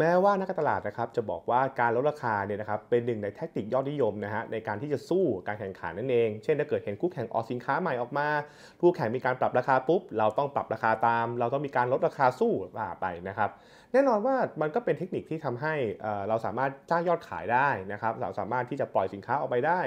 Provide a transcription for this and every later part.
แม้ว่านักตลาดนะครับจะบอกว่าการลดราคาเนี่ยนะครับเป็นหนึ่งในแทคนิคยอดนิยมนะฮะในการที่จะสู้การแข่งขันนั่นเอง เช่นถ้าเกิดเห็นคู่แข่งออกสินค้าใหม่ออกมาคู่แข่งมีการปรับราคาปุ๊บเราต้องปรับราคาตาม เราต้องมีการลดราคาสู้ไปนะครับ แน่นอนว่ามันก็เป็นเทคนิคที่ทำให้เราสามารถสร้างยอดขายได้นะครับ เราสามารถที่จะปล่อยสินค้าออกไปได้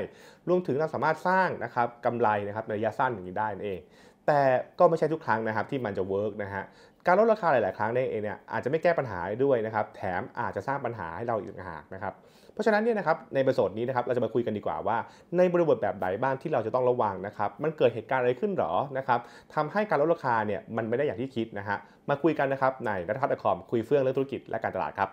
รวมถึงเราสามารถสร้างนะครับกำไรนะครับในระยะสั้นอย่างนี้ได้นั่นเอง แต่ก็ไม่ใช่ทุกครั้งนะครับที่มันจะเวิร์กนะฮะการลดราคาหลาย ๆ ครั้งเองเนี่ยอาจจะไม่แก้ปัญหาด้วยนะครับแถมอาจจะสร้างปัญหาให้เราอีกหากนะครับเพราะฉะนั้นเนี่ยนะครับในปรโยทนี้นะครับเราจะมาคุยกันดีกว่าว่าในบริบทแบบไหนบ้างที่เราจะต้องระวังนะครับมันเกิดเหตุการณ์อะไรขึ้นหรอนะครับทำให้การลดราคาเนี่ยมันไม่ได้อย่างที่คิดนะฮะมาคุยกันนะครับในรัฐทัศน์คอมคุยเฟื่องเรื่องธุรกิจ และการตลาดครับ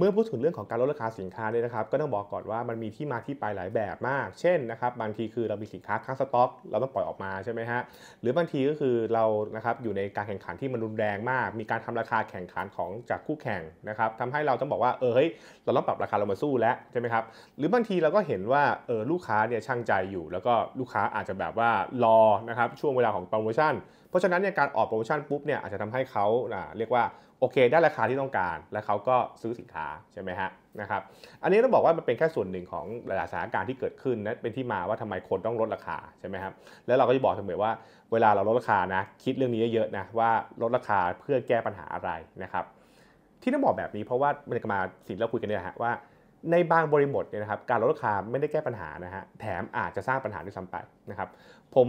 เมื่อพูดถึงเรื่องของการลดราคาสินค้าเนี่ยนะครับ ก็ต้องบอกก่อนว่ามันมีที่มาที่ไปหลายแบบมาก เช่นนะครับบางทีคือเรา มีสินค้าค้างสต็อกเราต้องปล่อยออกมาใช่ไหมฮะ หรือบางทีก็คือเรา นะครับ อยู่ในการแข่งขันที่มันรุนแรงมาก มีการทำราคาแข่งขันของจากคู่แข่งนะครับทำให้เราต้องบอกว่า เออเฮ้ยเราต้องปรับราคาเรามาสู้แล้วใช่ไหมครับ หรือบางทีเราก็เห็นว่า เออ ลูกค้าเนี่ยช่างใจอยู่ แล้วก็ลูกค้าอาจจะแบบว่ารอนะครับ ช่วงเวลาของโปรโมชั่น เพราะฉะนั้นเนี่ยการออกโปรโมชั่นปุ๊บเนี่ยอาจจะทำให้เขาเรียกว่าโอเคได้ราคาที่ต้องการแล้วเขาก็ซื้อสินค้าใช่ไหมฮะนะครับอันนี้ต้องบอกว่ามันเป็นแค่ส่วนหนึ่งของหลายสถานการณ์ที่เกิดขึ้นนะเป็นที่มาว่าทำไมคนต้องลดราคาใช่ไหมครับแล้วเราก็จะบอกเสมอว่าเวลาเราลดราคานะคิดเรื่องนี้เยอะๆนะว่าลดราคาเพื่อแก้ปัญหาอะไรนะครับที่ต้องบอกแบบนี้เพราะว่ามันจะมาสิ่งที่เราคุยกันเนี่ยฮะว่าในบางบริบทเนี่ยนะครับการลดราคาไม่ได้แก้ปัญหานะฮะแถมอาจจะสร้างปัญหาด้วยซ้ำไปนะครับ ผม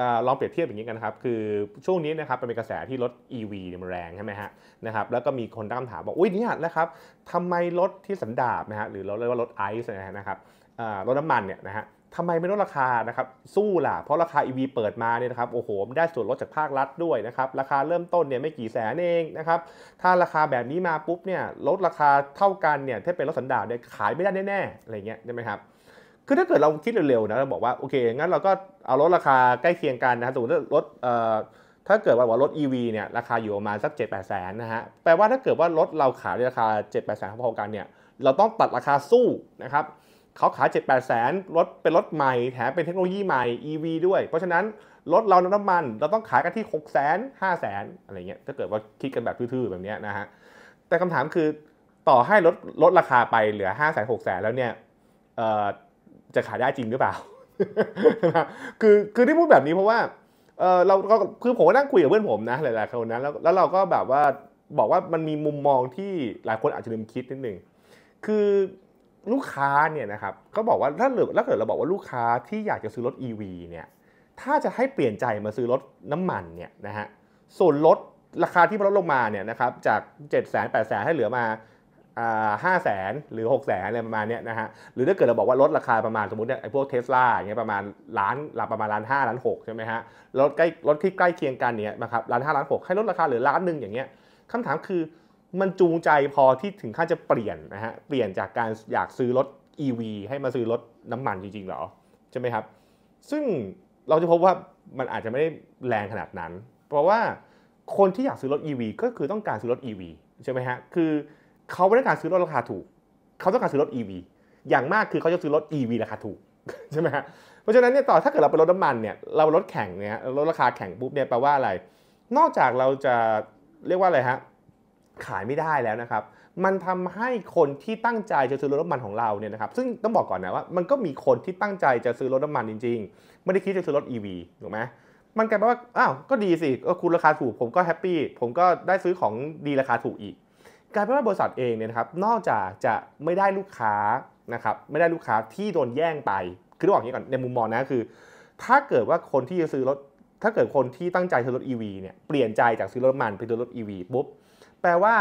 อลองเปรียบเทียบอย่างนี้กันนะครับ คือช่วงนี้นะครับเป็นกระแสที่รถ EV ีมันแรงใช่ไหมฮะนะครับแล้วก็มีคนตั้งคำถามบอกอุ้ยนี่นะครับทำไมรถที่สันดาบนะฮะหรือรถเรียกว่ารถไอซ์นะครับรถน้ำมันเนี่ยนะฮะทำไมไม่ลดราคานะครับ สู้ล่ะ เพราะราคา EV เปิดมาเนี่ยนะครับ โอ้โหได้ส่วนลดจากภาครัฐด้วยนะครับ ราคาเริ่มต้นเนี่ยไม่กี่แสนเองนะครับ ถ้าราคาแบบนี้มาปุ๊บเนี่ย ลดราคาเท่ากันเนี่ย ถ้าเป็นรถสันดาปเนี่ยขายไม่ได้แน่ๆ อะไรเงี้ย ใช่ไหมครับ คือถ้าเกิดเราคิดเร็วๆนะเราบอกว่าโอเค งั้นเราก็เอาลดราคาใกล้เคียงกันนะครับสมมติรถเอ่อถ้าเกิดว่ารถ EV เนี่ยราคาอยู่ประมาณสัก7 8แสนนะฮะ แปลว่าถ้าเกิดว่ารถเราขายในราคา7 8แสนพอๆกันเนี่ย เราต้องตัดราคาสู้นะครับเขาขาย7 8 แสน รถเป็นรถใหม่ แถมเป็นเทคโนโลยีใหม่ EV ด้วย เพราะฉะนั้น รถเราน้ำมัน เราต้องขายกันที่6แสน5แสนอะไรเงี้ยถ้าเกิดว่าคิดกันแบบทื่อๆ แบบนี้นะฮะ แต่คำถามคือต่อให้ลดลดราคาไปเหลือ5แสนหกแสนแล้วเนี่ยจะขายได้จริงหรือเปล่า คือคือที่พูดแบบนี้เพราะว่าเเราก็คือผมนั่งคุยกับเพื่อนผมนะหลายๆคนนะแล้วแล้วเราก็แบบว่าบอกว่ามันมีมุมมองที่หลายคนอาจจะลืมคิดนิดนึงคือลูกค้าเนี่ยนะครับก็บอกว่าถ้าเกิดถ้าเกิดเราบอกว่าลูกค้าที่อยากจะซื้อรถ EV เนี่ยถ้าจะให้เปลี่ยนใจมาซื้อรถน้ำมันเนี่ยนะฮะส่วนลดราคาที่ลดลงมาเนี่ยนะครับจาก7สนแปดแสนให้เหลือมาห้าแสนหรือ6กแสนอะไรประมาณนี้นะฮะหรือถ้าเกิดเราบอกว่าลดราคาประมาณสมมติเนี่ยไอ้พวกเทสลาอย่างเงี้ยประมาณล้านลประมาณล้านห้าล้านหกใช่ไหมฮะรถใกล้รถที่ใกล้เคียงกันเนี่ยนะครับล้านห้าล้านหกให้ลดราคาเหลือล้านหนึ่งอย่างเงี้ยคำถามคือมันจูงใจพอที่ถึงขั้นจะเปลี่ยนนะฮะเปลี่ยนจากการอยากซื้อรถ e ีให้มาซื้อรถน้ำมันจริงๆหรอใช่ไหมครับซึ่งเราจะพบว่ามันอาจจะไม่ได้แรงขนาดนั้น เพราะว่า คนที่อยากซื้อรถ e ีก็คือต้องการซื้อรถ e ีใช่ไหมฮะคือเขาไม่ได้การซื้อรถราคาถูกเขาต้องการซื้อรถ e ีอย่างมากคือเขาจะซื้อรถ e ีราคาถูกใช่ไหมฮะเพราะฉะนั้นเนี่ยต่อถ้าเกิดเราเป็นรถน้ำมันเนี่ยเรารถแข่งเนี่ยรถราคาแข่งปุ๊บเนี่ยแปลว่าอะไร นอกจากเราจะเรียกว่าอะไรฮะขายไม่ได้แล้วนะครับ มันทำให้คนที่ตั้งใจจะซื้อรถน้ำมันของเราเนี่ยนะครับ ซึ่งต้องบอกก่อนนะว่ามันก็มีคนที่ตั้งใจจะซื้อรถน้ำมันจริงๆ ไม่ได้คิดจะซื้อรถ EV ถูกไหมมันกลายเป็นว่า อ้าว ก็ดีสิก็คุณราคาถูก ผมก็แฮปปี้ ผมก็ได้ซื้อของดีราคาถูกอีกกลายเป็นว่าบริษัทเองเนี่ยนะครับ นอกจากจะไม่ได้ลูกค้านะครับ ไม่ได้ลูกค้าที่โดนแย่งไป คือต้องบอกอย่างนี้ก่อน ในมุมมองนะคือ ถ้าเกิดว่าคนที่จะซื้อรถ ถ้าเกิดคนที่ตั้งใจซื้อรถ EV เนี่ยเปลี่ยนใจจากซื้อรถมันไปซื้อรถ EV ปุ๊บแปลว่า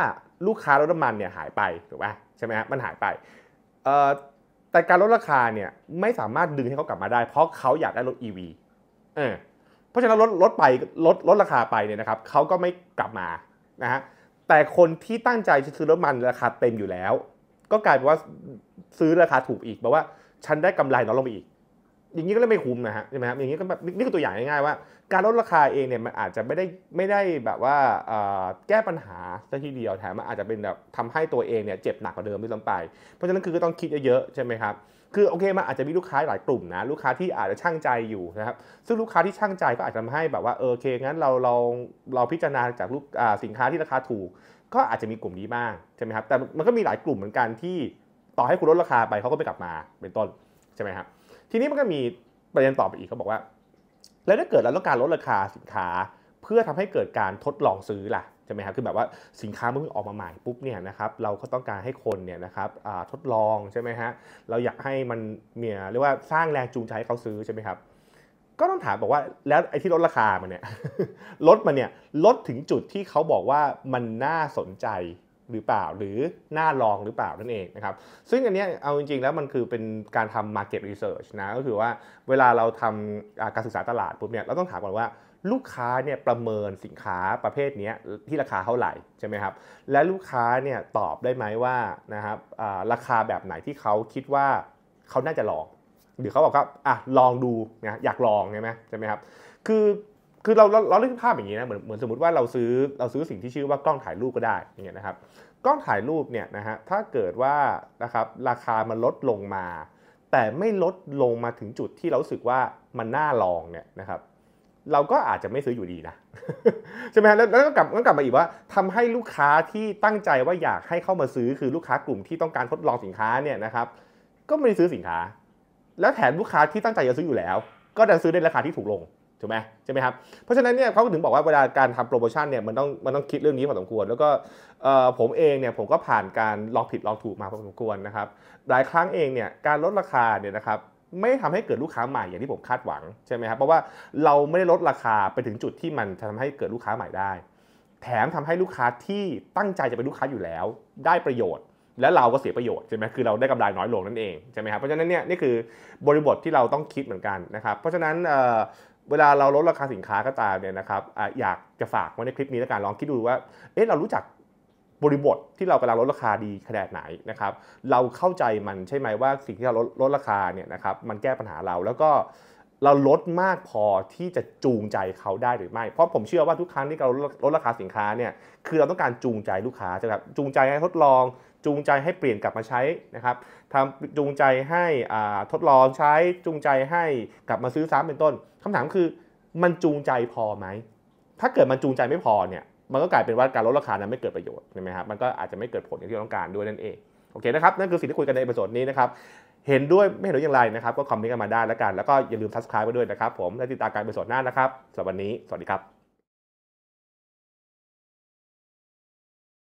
ลูกค้ารดน้ำมันเนี่ยหายไปถูกไหมใช่ไหมฮะมันหายไป แต่การลดราคาเนี่ยไม่สามารถดึงให้เขากลับมาได้ เพราะเขาอยากได้รถ EV เออเพราะฉะนั้นลดลดไปลดลดราคาไปเนี่ยนะครับเขาก็ไม่กลับมานะฮะแต่คนที่ตั้งใจจะซื้อรถมันราคาเต็มอยู่แล้ว ก็กลายเป็นว่าซื้อราคาถูกอีกแปลว่าฉันได้กำไรน้อยลงไปอีกอย่างนี้ก็เลยไม่คุ้มนะฮะใช่ไหมครับ อย่างนี้ก็แบบนี่คือตัวอย่างง่ายๆว่า การลดราคาเองเนี่ยมันอาจจะไม่ได้ไม่ได้แบบว่าแก้ปัญหาซะทีเดียวแถมมันอาจจะเป็นแบบทำให้ตัวเองเนี่ยเจ็บหนักกว่าเดิมด้วยซ้ำไป เพราะฉะนั้นคือก็ต้องคิดเยอะๆใช่ไหมครับ คือโอเคมันอาจจะมีลูกค้าหลายกลุ่มนะลูกค้าที่อาจจะช่างใจอยู่นะครับซึ่งลูกค้าที่ช่างใจก็อาจจะทำให้แบบว่าเออโอเคงั้นเราลองเราพิจารณาจากลูกสินค้าที่ราคาถูกก็อาจจะมีกลุ่มนี้บ้างใช่ไหมครับแต่มันก็มีหลายกลุ่มเหมือนกันที่ต่อให้คุณลดราคาไปเขาก็ไม่กลับมาเป็นต้นใช่ไหมครับทีนี้มันก็มีประเด็นต่อไปอีกเขาบอกว่า แล้วถ้าเกิดเราต้องการลดราคาสินค้าเพื่อทำให้เกิดการทดลองซื้อล่ะใช่ไหมครับคือแบบว่าสินค้าเมื่อออกมาใหม่ปุ๊บเนี่ยนะครับเราก็ต้องการให้คนเนี่ยนะครับทดลองใช่ไหมฮะเราอยากให้มันเนี่ยเรียกว่าสร้างแรงจูงใจให้เขาซื้อใช่ไหมครับ ก็ต้องถามบอกว่าแล้วไอ้ที่ลดราคามันเนี่ยลดมันเนี่ยลดถึงจุดที่เขาบอกว่ามันน่าสนใจหรือเปล่าหรือน่าลองหรือเปล่านั่นเองนะครับ ซึ่งอันนี้เอาจริงๆ แล้วมันคือเป็นการทำ market research นะก็คือว่าเวลาเราทำการศึกษาตลาดปุ๊บเนี่ยเราต้องถามก่อนว่าลูกค้าเนี่ยประเมินสินค้าประเภทนี้ที่ราคาเท่าไหร่ใช่ไหมครับ และลูกค้าเนี่ยตอบได้ไหมว่านะครับราคาแบบไหนที่เขาคิดว่าเขาน่าจะลอง หรือเขาบอกว่าอ่ะลองดูนะอยากลองใช่ไหมใช่ไหมครับคือคือเราเราเรล่นภาพอย่างนี้นะเหมือนเหมือนสมมติว่าเราซื้อเราซื้อสิ่งที่ชื่อว่ากล้องถ่ายรูปก็ได้อย่างเงี้ยนะครับกล้องถ่ายรูปเนี่ยนะฮะถ้าเกิดว่านะครับราคามันลดลงมา แต่ไม่ลดลงมาถึงจุดที่เราสึกว่ามันน่าลองเนี่ยนะครับเราก็อาจจะไม่ซื้ออยู่ดีนะ ใช่ไหมฮะแล้วก็กลับก็กลับมาอีกว่า ทำให้ลูกค้าที่ตั้งใจว่าอยากให้เข้ามาซื้อคือลูกค้ากลุ่มที่ต้องการทดลองสินค้าเนี่ยนะครับก็ไม่ได้ซื้อสินค้า แล้วแถมลูกค้าที่ตั้งใจจะซื้ออยู่แล้ว ก็ดันซื้อในราคาที่ถูกลงถูกไหมใช่ไหมครับ เพราะฉะนั้นเนี่ยเขาถึงบอกว่าเวลาการทำโปรโมชั่นเนี่ยมันต้องมันต้องคิดเรื่องนี้พอสมควรแล้วก็ผมเองเนี่ยผมก็ผ่านการลองผิดลองถูกมาพอสมควรนะครับหลายครั้งเองเนี่ยการลดราคาเนี่ยนะครับไม่ทำให้เกิดลูกค้าใหม่อย่างที่ผมคาดหวังใช่ไหมครับเพราะว่าเราไม่ได้ลดราคาไปถึงจุดที่มันทำให้เกิดลูกค้าใหม่ได้ แถมทำให้ลูกค้าที่ตั้งใจจะเป็นลูกค้าอยู่แล้ว ได้ประโยชน์ และเราก็เสียประโยชน์ใช่ไหมคือเราได้กำไรน้อยลงนั่นเองใช่ไหมครับเพราะฉะนั้นเนี่ยนี่คือบริบทที่เราต้องคิดเหมือนกันนะครับเพราะฉะนั้นเวลาเราลดราคาสินค้าก็ตามเนี่ยนะครับออยากจะฝากไว้ในคลิปนี้แล้วกันลองคิดดูว่า เอ๊ะเรารู้จักบริบทที่เรากำลังลดราคาดีขนาดไหนนะครับ เราเข้าใจมันใช่ไหมว่าสิ่งที่เราลดลดราคาเนี่ยนะครับมันแก้ปัญหาเราแล้วก็เราลดมากพอที่จะจูงใจเขาได้หรือไม่ เพราะผมเชื่อว่าทุกครั้งที่เราลดราคาสินค้าเนี่ย คือเราต้องการจูงใจลูกค้าจะแบบจูงใจให้ทดลอง จูงใจให้เปลี่ยนกลับมาใช้นะครับทำจูงใจให้ทดลองใช้ จูงใจให้กลับมาซื้อซ้ำเป็นต้น คำถามคือมันจูงใจพอไหม ถ้าเกิดมันจูงใจไม่พอเนี่ย มันก็กลายเป็นว่าการลดราคานั้นไม่เกิดประโยชน์ใช่ไหมครับ มันก็อาจจะไม่เกิดผลอย่างที่เราต้องการด้วยนั่นเองโอเคนะครับ นั่นคือสิ่งที่คุยกันในประิโซดนี้นะครับ เห็นด้วยไม่เห็นด้วยอย่างไรนะครับ ก็คอมเมนต์กันมาได้แล้วกัน แล้วก็อย่าลืมซับสไคร b ไปด้วยนะครับ ผมและติดตามการเอพิโซดหน้านะครับสำหรับวันนี้สวัสดีครับ